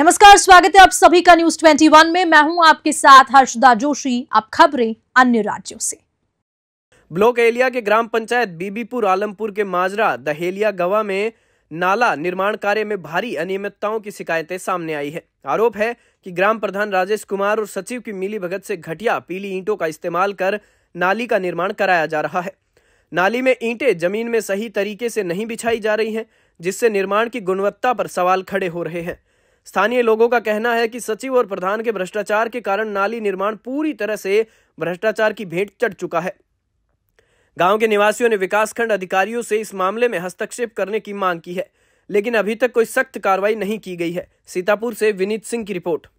नमस्कार स्वागत है आप सभी का न्यूज 21 में मैं हूं आपके साथ हर्षदा जोशी आप खबरें अन्य राज्यों से ब्लॉक एलिया के ग्राम पंचायत बीबीपुर आलमपुर के माजरा दहेलिया गवा में नाला निर्माण कार्य में भारी अनियमितताओं की शिकायतें सामने आई है आरोप है कि ग्राम प्रधान राजेश कुमार और सचिव की मिली भगत से घटिया पीली ईंटों का इस्तेमाल कर नाली का निर्माण कराया जा रहा है नाली में ईंटें जमीन में सही तरीके से नहीं बिछाई जा रही हैं जिससे निर्माण की गुणवत्ता पर सवाल खड़े हो रहे हैं स्थानीय लोगों का कहना है कि सचिव और प्रधान के भ्रष्टाचार के कारण नाली निर्माण पूरी तरह से भ्रष्टाचार की भेंट चढ़ चुका है गांव के निवासियों ने विकासखंड अधिकारियों से इस मामले में हस्तक्षेप करने की मांग की है लेकिन अभी तक कोई सख्त कार्रवाई नहीं की गई है सीतापुर से विनीत सिंह की रिपोर्ट